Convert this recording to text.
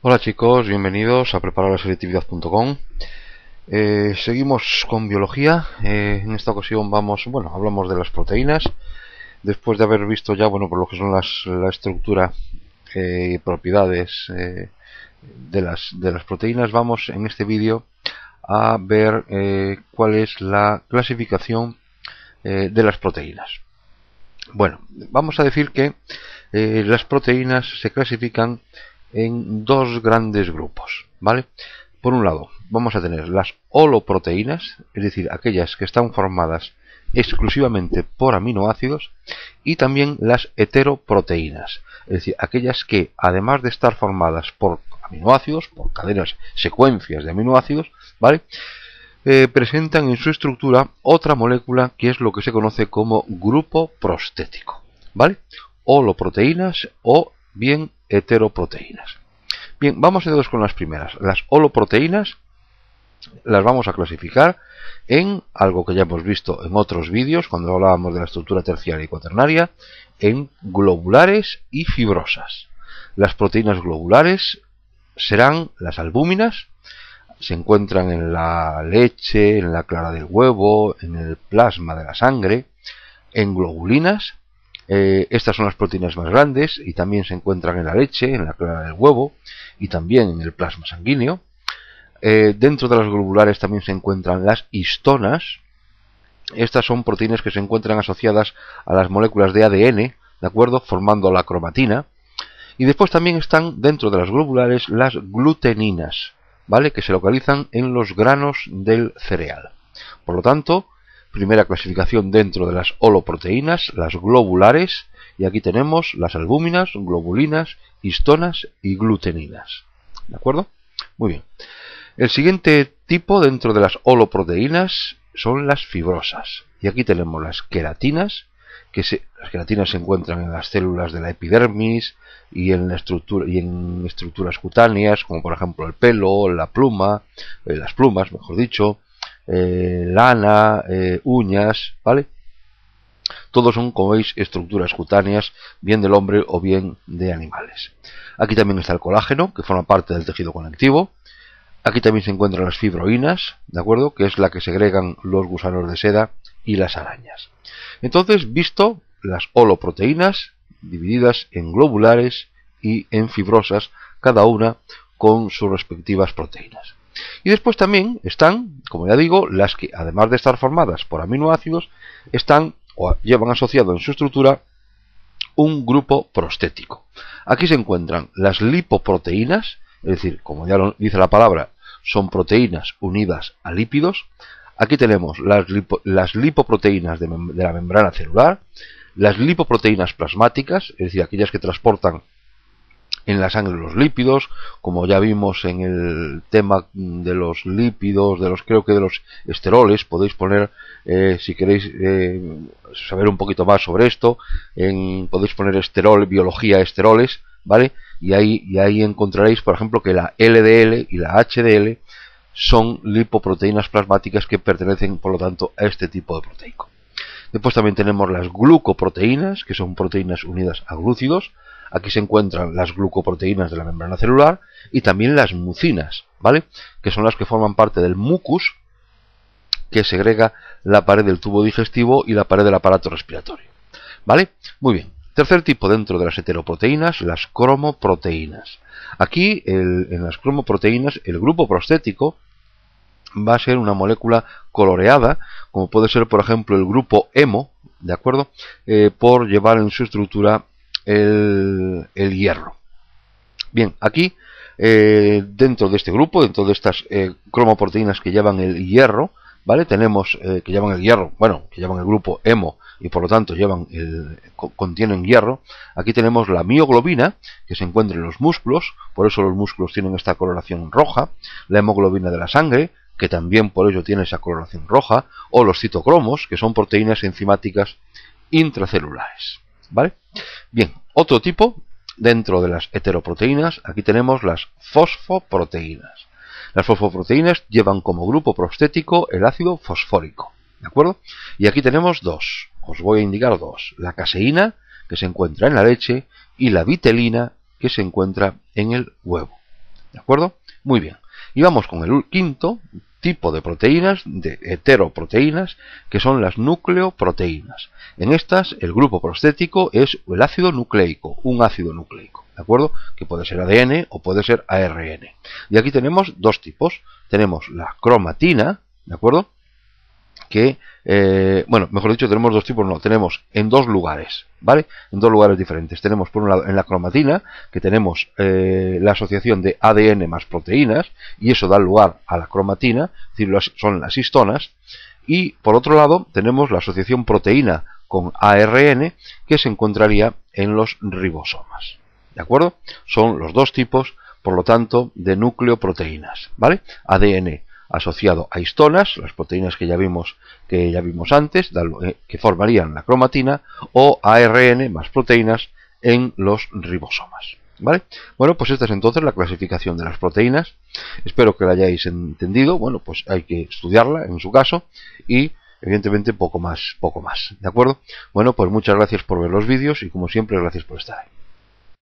Hola chicos, bienvenidos a prepararlaselectividad.com eh, Seguimos con biología, eh, en esta ocasión vamos, bueno, hablamos de las proteínas Después de haber visto ya, bueno, por lo que son las, la estructura eh, y propiedades eh, de, las, de las proteínas Vamos en este vídeo a ver cuál es la clasificación de las proteínas Bueno, vamos a decir que las proteínas se clasifican en dos grandes grupos, ¿vale? Por un lado, vamos a tener las holoproteínas, es decir, aquellas que están formadas exclusivamente por aminoácidos, y también las heteroproteínas, es decir, aquellas que, además de estar formadas por aminoácidos, por cadenas, secuencias de aminoácidos, ¿vale? Eh, presentan en su estructura otra molécula que es lo que se conoce como grupo prostético, ¿vale? Holoproteínas o bien heteroproteínas. Bien, vamos entonces con las primeras. Las holoproteínas las vamos a clasificar en algo que ya hemos visto en otros vídeos cuando hablábamos de la estructura terciaria y cuaternaria, en globulares y fibrosas. Las proteínas globulares serán las albúminas, se encuentran en la leche, en la clara del huevo, en el plasma de la sangre, en globulinas, eh, estas son las proteínas más grandes y también se encuentran en la leche, en la clara del huevo y también en el plasma sanguíneo. Eh, dentro de las globulares también se encuentran las histonas. Estas son proteínas que se encuentran asociadas a las moléculas de ADN, ¿de acuerdo? Formando la cromatina. Y después también están dentro de las globulares las gluteninas, ¿vale? Que se localizan en los granos del cereal. Por lo tanto, primera clasificación dentro de las holoproteínas, las globulares, y aquí tenemos las albúminas, globulinas, histonas y gluteninas. ¿De acuerdo? Muy bien. El siguiente tipo dentro de las holoproteínas son las fibrosas. Y aquí tenemos las queratinas, que se, las queratinas se encuentran en las células de la epidermis y en, la estructura, y en estructuras cutáneas, como por ejemplo el pelo, la pluma, eh, las plumas, mejor dicho, eh, lana, eh, uñas, ¿vale? Todos son, como veis, estructuras cutáneas, bien del hombre o bien de animales. Aquí también está el colágeno, que forma parte del tejido conectivo. Aquí también se encuentran las fibroínas, ¿de acuerdo? Que es la que segregan los gusanos de seda y las arañas. Entonces, visto las holoproteínas, divididas en globulares y en fibrosas, cada una con sus respectivas proteínas. Y después también están, como ya digo, las que, además de estar formadas por aminoácidos, están o llevan asociado en su estructura un grupo prostético. Aquí se encuentran las lipoproteínas, es decir, como ya lo dice la palabra, son proteínas unidas a lípidos. Aquí tenemos las, lipoproteínas de, de la membrana celular, las lipoproteínas plasmáticas, es decir, aquellas que transportan en la sangre los lípidos, como ya vimos en el tema de los lípidos, de los creo que de los esteroles, podéis poner eh, si queréis eh, saber un poquito más sobre esto, en, podéis poner esterol, biología esteroles, ¿vale? Y ahí, y ahí encontraréis, por ejemplo, que la LDL y la HDL son lipoproteínas plasmáticas que pertenecen, por lo tanto, a este tipo de proteico. Después también tenemos las glucoproteínas, que son proteínas unidas a glúcidos, Aquí se encuentran las glucoproteínas de la membrana celular y también las mucinas, ¿vale? Que son las que forman parte del mucus que segrega la pared del tubo digestivo y la pared del aparato respiratorio. ¿Vale? Muy bien. Tercer tipo dentro de las heteroproteínas, las cromoproteínas. Aquí, en las cromoproteínas, el grupo prostético va a ser una molécula coloreada, como puede ser, por ejemplo, el grupo hemo, ¿de acuerdo? Eh, por llevar en su estructura el, hierro. Bien, aquí eh, dentro de este grupo, dentro de estas eh, cromoproteínas que llevan el hierro, ¿vale? Tenemos eh, que llevan el hierro, bueno, que llevan el grupo hemo y por lo tanto llevan el, contienen hierro. Aquí tenemos la mioglobina, que se encuentra en los músculos, por eso los músculos tienen esta coloración roja, la hemoglobina de la sangre, que también por ello tiene esa coloración roja, o los citocromos, que son proteínas enzimáticas intracelulares, ¿vale? Bien, otro tipo dentro de las heteroproteínas, aquí tenemos las fosfoproteínas. Las fosfoproteínas llevan como grupo prostético el ácido fosfórico, ¿de acuerdo? Y aquí tenemos dos, os voy a indicar dos, la caseína, que se encuentra en la leche, y la vitelina, que se encuentra en el huevo, ¿de acuerdo? Muy bien, y vamos con el quinto tipo de proteínas, de heteroproteínas, que son las nucleoproteínas. En estas, el grupo prostético es el ácido nucleico, un ácido nucleico, ¿de acuerdo? Que puede ser ADN o puede ser ARN. Y aquí tenemos dos tipos. Tenemos la cromatina, ¿de acuerdo? que, eh, bueno, mejor dicho, tenemos dos tipos, no, tenemos en dos lugares, ¿vale? En dos lugares diferentes. Tenemos, por un lado, en la cromatina, que tenemos eh, la asociación de ADN más proteínas, y eso da lugar a la cromatina, es decir, son las histonas, y por otro lado, tenemos la asociación proteína con ARN, que se encontraría en los ribosomas. ¿De acuerdo? Son los dos tipos, por lo tanto, de núcleo proteínas, ¿vale? ADN asociado a histonas, las proteínas que ya vimos, que ya vimos antes, eh, que formarían la cromatina, o ARN más proteínas en los ribosomas. ¿Vale? Bueno, pues esta es entonces la clasificación de las proteínas. Espero que la hayáis entendido. Bueno, pues hay que estudiarla en su caso y evidentemente poco más, poco más, ¿de acuerdo? Bueno, pues muchas gracias por ver los vídeos y como siempre gracias por estar ahí.